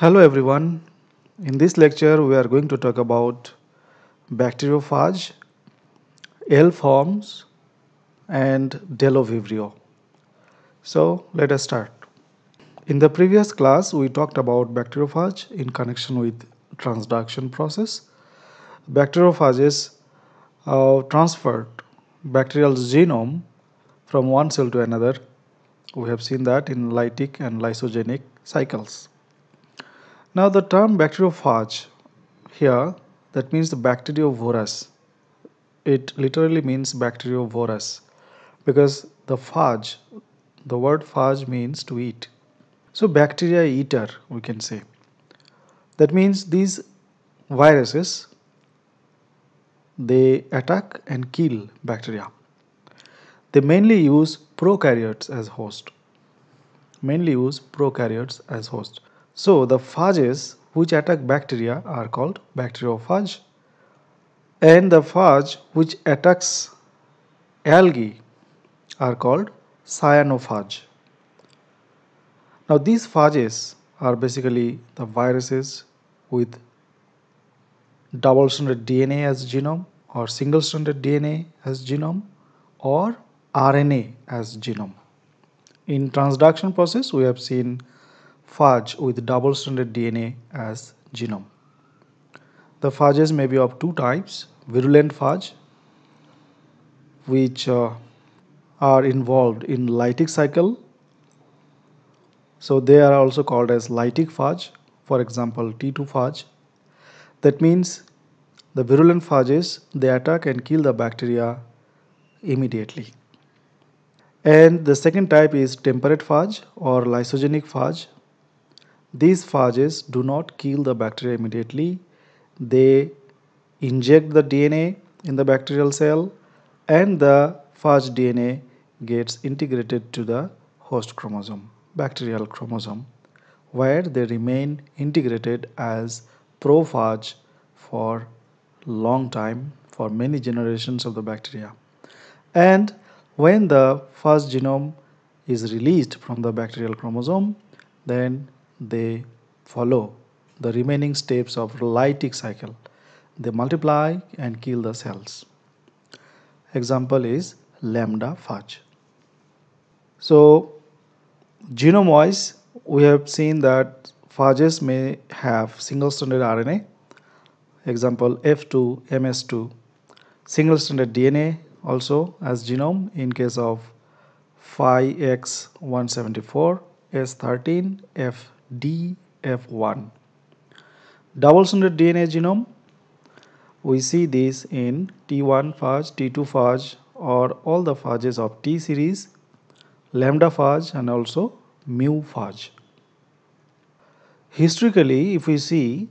Hello everyone. In this lecture we are going to talk about bacteriophage, L forms and delovibrio. So let us start. In the previous class we talked about bacteriophage in connection with transduction process. Bacteriophages uh, transferred bacterial genome from one cell to another. We have seen that in lytic and lysogenic cycles. Now the term bacteriophage here that means the bacteriovorous. It literally means bacteriovorous because the phage, the word phage means to eat. So bacteria eater we can say. That means these viruses they attack and kill bacteria. They mainly use prokaryotes as host. Mainly use prokaryotes as host. So the phages which attack bacteria are called bacteriophage and the phage which attacks algae are called cyanophage. Now these phages are basically the viruses with double-stranded DNA as genome or single-stranded DNA as genome or RNA as genome. In transduction process we have seen phage with double-stranded DNA as genome. The phages may be of two types, virulent phage which uh, are involved in lytic cycle. So they are also called as lytic phage, for example T2 phage. That means the virulent phages, they attack and kill the bacteria immediately. And the second type is temperate phage or lysogenic phage these phages do not kill the bacteria immediately. They inject the DNA in the bacterial cell and the phage DNA gets integrated to the host chromosome, bacterial chromosome, where they remain integrated as prophage for long time for many generations of the bacteria. And when the phage genome is released from the bacterial chromosome, then they follow the remaining steps of lytic cycle. They multiply and kill the cells. Example is lambda phage. So genome wise we have seen that phages may have single stranded RNA example F2 MS2 single stranded DNA also as genome in case of phi x174 S13 F DF1. Double-stranded DNA genome, we see this in T1 phage, T2 phage or all the phages of T series, lambda phage and also mu phage. Historically, if we see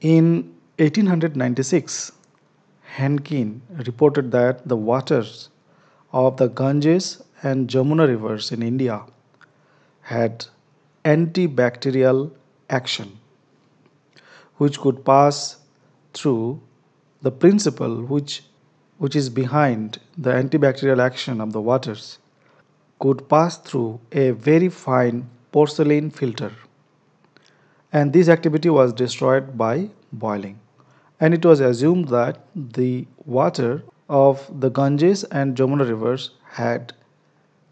in 1896, Hankin reported that the waters of the Ganges and Jamuna rivers in India had antibacterial action which could pass through the principle which which is behind the antibacterial action of the waters could pass through a very fine porcelain filter and this activity was destroyed by boiling and it was assumed that the water of the Ganges and Jamuna rivers had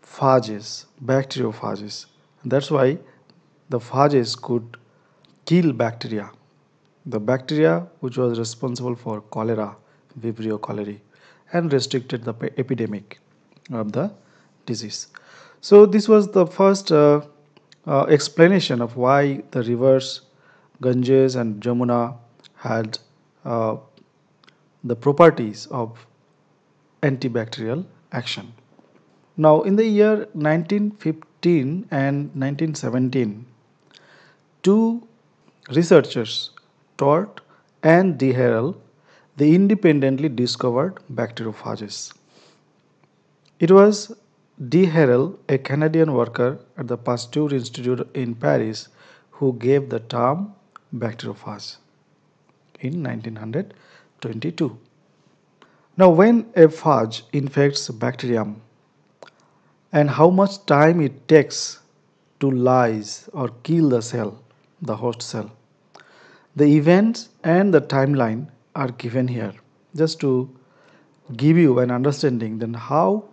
phages bacteriophages that's why the phages could kill bacteria. The bacteria which was responsible for cholera, Vibrio cholerae, and restricted the epidemic of the disease. So this was the first uh, uh, explanation of why the rivers Ganges and Jamuna had uh, the properties of antibacterial action. Now in the year 1915 and 1917 two researchers, Tort and DeHerel, they independently discovered bacteriophages. It was DeHerel, a Canadian worker at the Pasteur Institute in Paris, who gave the term bacteriophage in 1922. Now, when a phage infects bacterium and how much time it takes to lyse or kill the cell the host cell. The events and the timeline are given here just to give you an understanding then how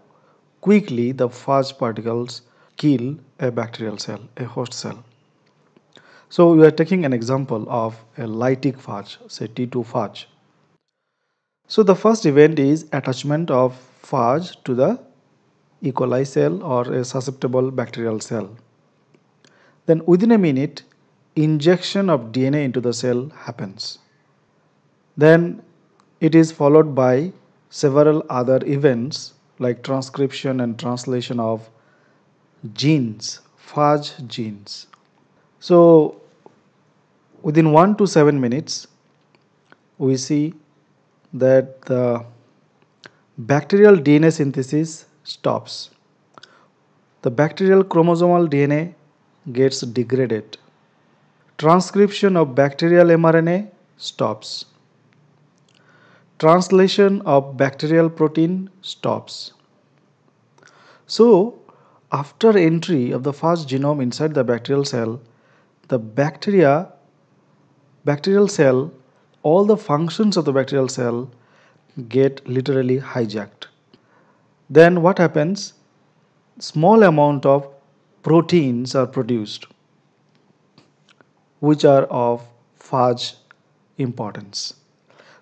quickly the fast particles kill a bacterial cell, a host cell. So we are taking an example of a lytic phage, say T2 phage. So the first event is attachment of phage to the E. coli cell or a susceptible bacterial cell. Then within a minute, injection of DNA into the cell happens. Then it is followed by several other events like transcription and translation of genes, phage genes. So within 1 to 7 minutes we see that the bacterial DNA synthesis stops. The bacterial chromosomal DNA gets degraded transcription of bacterial mRNA stops. Translation of bacterial protein stops. So, after entry of the first genome inside the bacterial cell, the bacteria, bacterial cell, all the functions of the bacterial cell get literally hijacked. Then what happens? Small amount of proteins are produced which are of phage importance.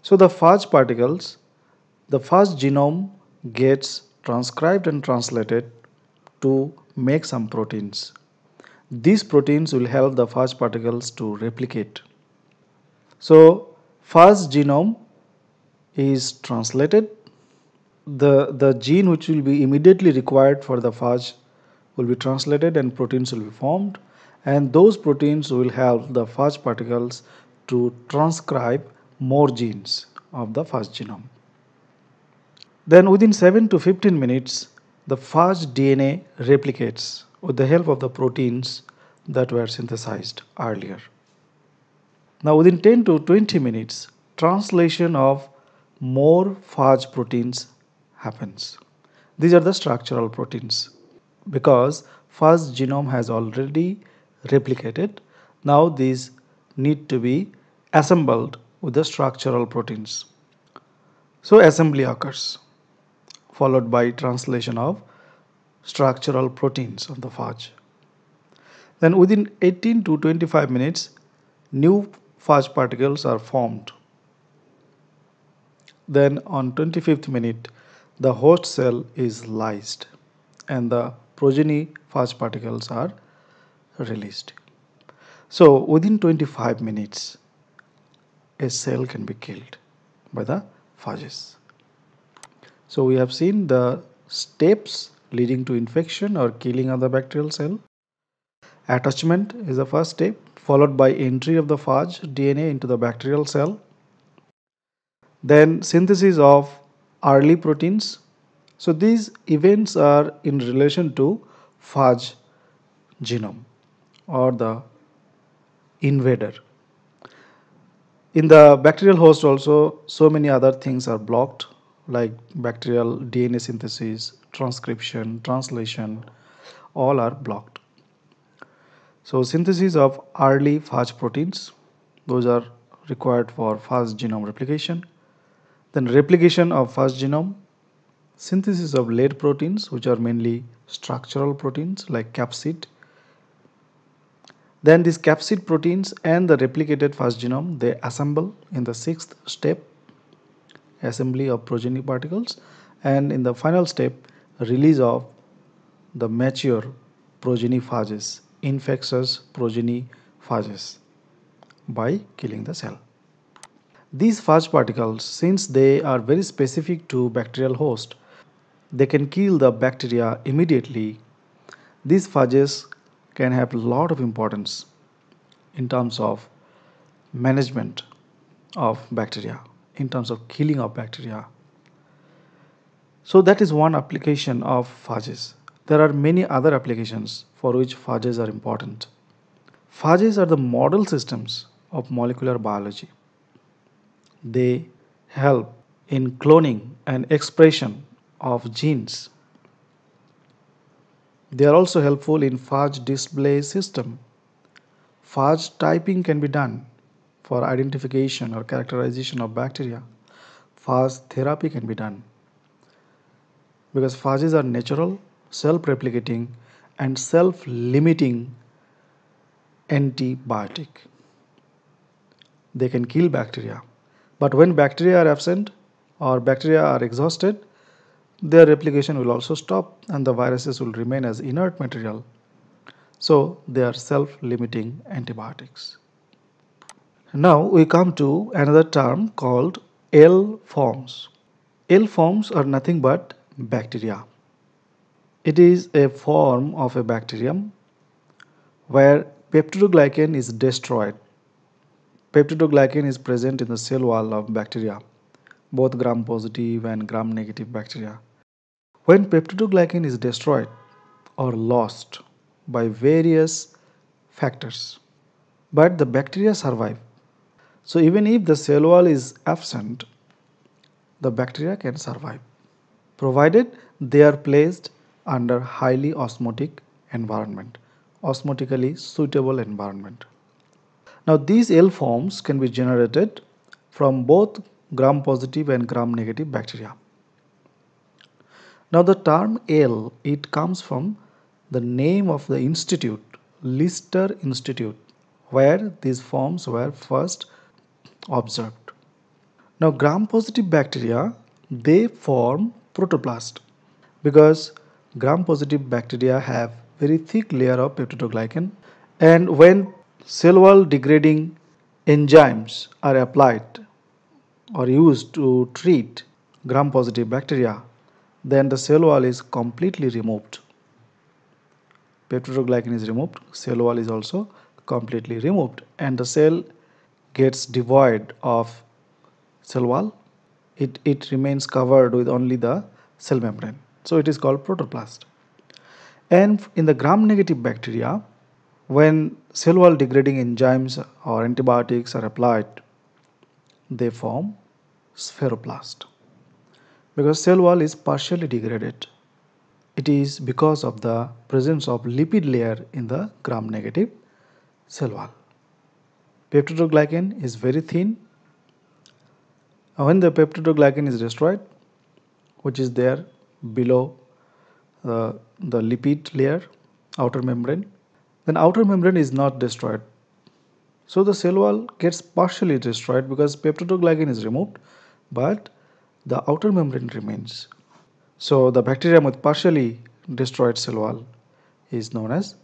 So the phage particles, the phage genome gets transcribed and translated to make some proteins. These proteins will help the phage particles to replicate. So phage genome is translated. The, the gene which will be immediately required for the phage will be translated and proteins will be formed and those proteins will help the phage particles to transcribe more genes of the phage genome. Then within 7 to 15 minutes, the phage DNA replicates with the help of the proteins that were synthesized earlier. Now within 10 to 20 minutes, translation of more phage proteins happens. These are the structural proteins because phage genome has already replicated. Now these need to be assembled with the structural proteins. So assembly occurs followed by translation of structural proteins of the phage. Then within 18 to 25 minutes new phage particles are formed. Then on 25th minute the host cell is lysed and the progeny phage particles are released. So within 25 minutes, a cell can be killed by the phages. So we have seen the steps leading to infection or killing of the bacterial cell. Attachment is the first step followed by entry of the phage DNA into the bacterial cell. Then synthesis of early proteins. So these events are in relation to phage genome or the invader. In the bacterial host also so many other things are blocked like bacterial DNA synthesis, transcription, translation all are blocked. So synthesis of early phase proteins those are required for fast genome replication. Then replication of fast genome, synthesis of late proteins which are mainly structural proteins like capsid then these capsid proteins and the replicated first genome, they assemble in the sixth step, assembly of progeny particles and in the final step, release of the mature progeny phages, infectious progeny phages by killing the cell. These phage particles, since they are very specific to bacterial host, they can kill the bacteria immediately. These phages can have a lot of importance in terms of management of bacteria in terms of killing of bacteria so that is one application of phages there are many other applications for which phages are important phages are the model systems of molecular biology they help in cloning and expression of genes they are also helpful in fast display system. Fast typing can be done for identification or characterization of bacteria. Phage therapy can be done because phages are natural, self-replicating and self-limiting antibiotic. They can kill bacteria. But when bacteria are absent or bacteria are exhausted, their replication will also stop and the viruses will remain as inert material. So they are self-limiting antibiotics. Now we come to another term called L forms. L forms are nothing but bacteria. It is a form of a bacterium where peptidoglycan is destroyed. Peptidoglycan is present in the cell wall of bacteria, both gram positive and gram negative bacteria. When peptidoglycan is destroyed or lost by various factors, but the bacteria survive. So even if the cell wall is absent, the bacteria can survive, provided they are placed under highly osmotic environment, osmotically suitable environment. Now these L forms can be generated from both gram positive and gram negative bacteria. Now the term L, it comes from the name of the institute, Lister Institute, where these forms were first observed. Now gram-positive bacteria, they form protoplast because gram-positive bacteria have very thick layer of peptidoglycan and when cell wall degrading enzymes are applied or used to treat gram-positive bacteria then the cell wall is completely removed. Peptidoglycan is removed, cell wall is also completely removed and the cell gets devoid of cell wall. It, it remains covered with only the cell membrane. So it is called protoplast. And in the gram-negative bacteria, when cell wall degrading enzymes or antibiotics are applied, they form spheroplast because cell wall is partially degraded. It is because of the presence of lipid layer in the gram-negative cell wall. Peptidoglycan is very thin. When the peptidoglycan is destroyed, which is there below uh, the lipid layer, outer membrane, then outer membrane is not destroyed. So the cell wall gets partially destroyed because peptidoglycan is removed, but the outer membrane remains. So the bacterium with partially destroyed cell wall is known as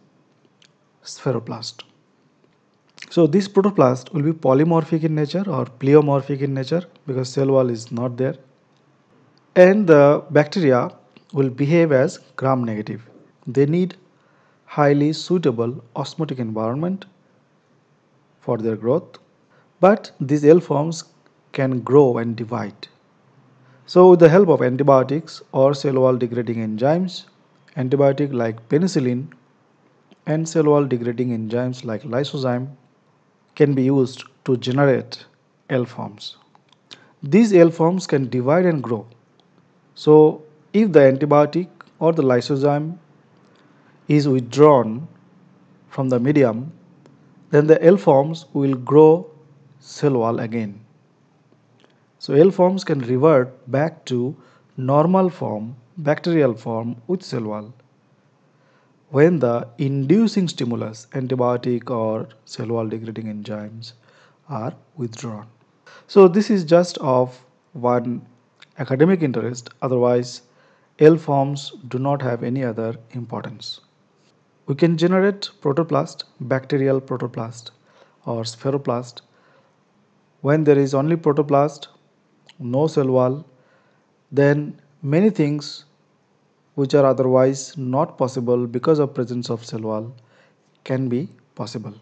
spheroplast. So this protoplast will be polymorphic in nature or pleomorphic in nature because cell wall is not there. And the bacteria will behave as gram negative. They need highly suitable osmotic environment for their growth. But these L forms can grow and divide so with the help of antibiotics or cell wall degrading enzymes, antibiotic like penicillin and cell wall degrading enzymes like lysozyme can be used to generate L forms. These L forms can divide and grow. So if the antibiotic or the lysozyme is withdrawn from the medium, then the L forms will grow cell wall again. So L forms can revert back to normal form, bacterial form with cell wall when the inducing stimulus, antibiotic or cell wall degrading enzymes are withdrawn. So this is just of one academic interest, otherwise L forms do not have any other importance. We can generate protoplast, bacterial protoplast or spheroplast. When there is only protoplast, no cell wall, then many things which are otherwise not possible because of presence of cell wall can be possible.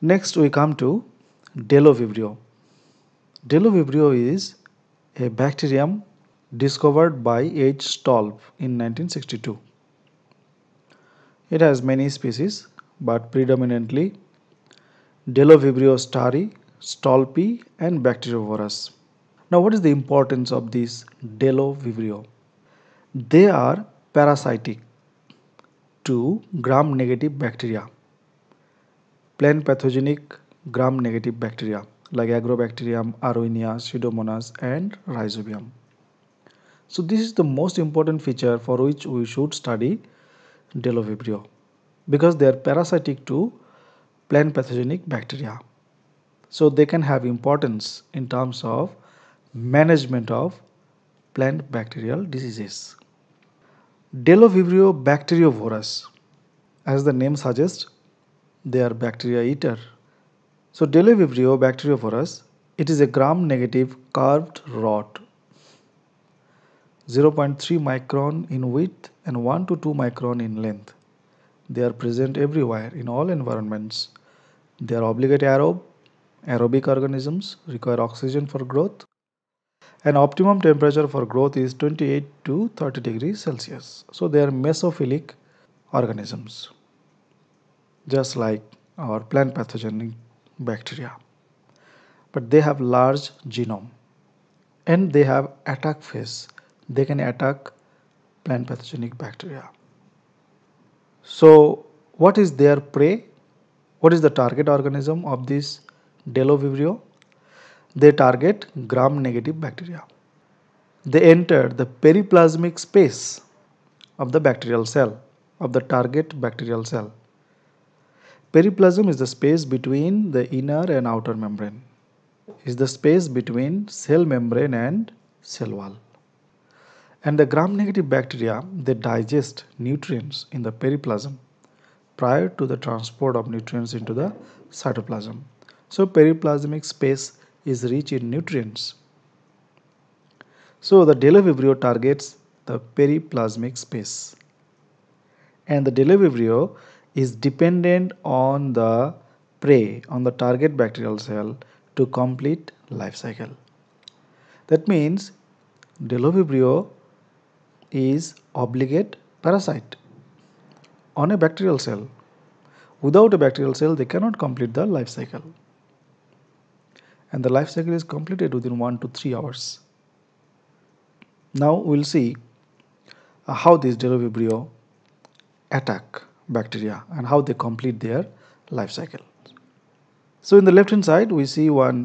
Next we come to Delovibrio. Delovibrio is a bacterium discovered by H. Stolp in 1962. It has many species but predominantly Delovibrio stari, Stolpi and Bacteriovorus. Now, what is the importance of these Delovibrio? They are parasitic to gram-negative bacteria, plant pathogenic gram-negative bacteria like Agrobacterium, Aroenia, Pseudomonas and Rhizobium. So this is the most important feature for which we should study Delovibrio because they are parasitic to plant pathogenic bacteria. So they can have importance in terms of management of plant bacterial diseases. Delovibrio bacteriovorus, as the name suggests, they are bacteria eater. So Delovibrio bacteriovorus, it is a gram-negative curved rod, 0.3 micron in width and 1 to 2 micron in length. They are present everywhere in all environments. They are obligate aerobe, aerobic organisms, require oxygen for growth and optimum temperature for growth is 28 to 30 degrees Celsius. So they are mesophilic organisms just like our plant pathogenic bacteria but they have large genome and they have attack phase they can attack plant pathogenic bacteria so what is their prey what is the target organism of this delovibrio they target gram-negative bacteria. They enter the periplasmic space of the bacterial cell, of the target bacterial cell. Periplasm is the space between the inner and outer membrane. Is the space between cell membrane and cell wall. And the gram-negative bacteria, they digest nutrients in the periplasm prior to the transport of nutrients into the cytoplasm. So periplasmic space is rich in nutrients. So the Delovibrio targets the periplasmic space. And the Delovibrio is dependent on the prey, on the target bacterial cell to complete life cycle. That means Delovibrio is obligate parasite on a bacterial cell. Without a bacterial cell, they cannot complete the life cycle and the life cycle is completed within 1 to 3 hours. Now we'll see uh, how these delovibrio attack bacteria and how they complete their life cycle. So in the left hand side we see one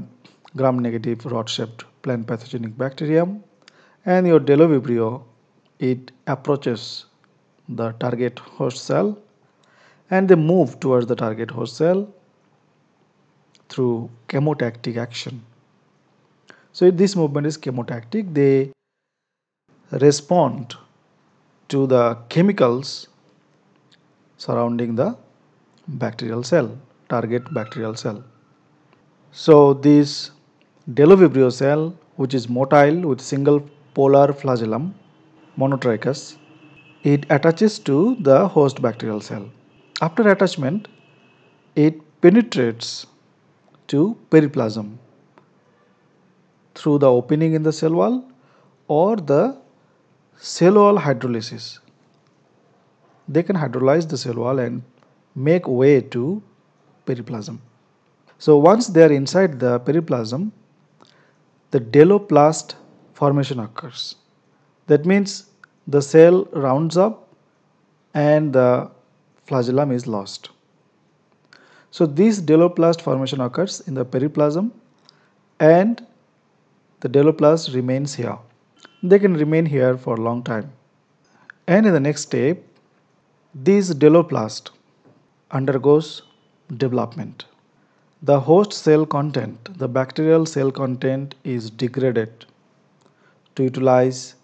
gram negative rod shaped plant pathogenic bacterium and your delovibrio it approaches the target host cell and they move towards the target host cell through chemotactic action. So this movement is chemotactic. They respond to the chemicals surrounding the bacterial cell, target bacterial cell. So this Delovibrio cell which is motile with single polar flagellum monotrichous it attaches to the host bacterial cell. After attachment it penetrates to periplasm through the opening in the cell wall or the cell wall hydrolysis. They can hydrolyze the cell wall and make way to periplasm. So once they are inside the periplasm, the deloplast formation occurs. That means the cell rounds up and the flagellum is lost. So this deloplast formation occurs in the periplasm and the deloplast remains here. They can remain here for a long time. And in the next step, this deloplast undergoes development. The host cell content, the bacterial cell content is degraded to utilize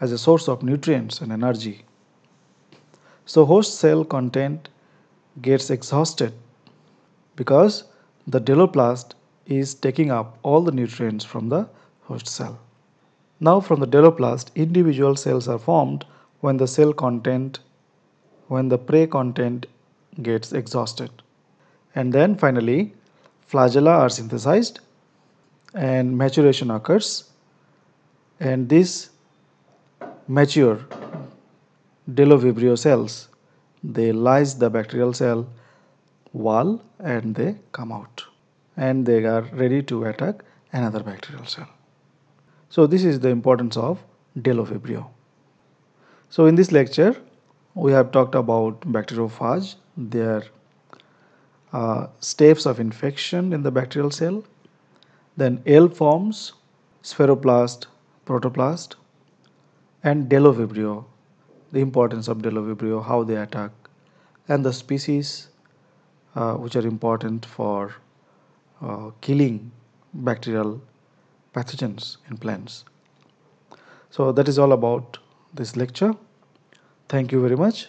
as a source of nutrients and energy. So host cell content gets exhausted because the deloplast is taking up all the nutrients from the host cell. Now from the deloplast, individual cells are formed when the cell content, when the prey content gets exhausted. And then finally, flagella are synthesized and maturation occurs and these mature delovibrio cells they lyse the bacterial cell wall and they come out and they are ready to attack another bacterial cell. So this is the importance of Delofibrio. So in this lecture we have talked about bacteriophage, their uh, steps of infection in the bacterial cell, then L forms, spheroplast, protoplast and Delofibrio the importance of Delovibrio, how they attack, and the species uh, which are important for uh, killing bacterial pathogens in plants. So that is all about this lecture. Thank you very much.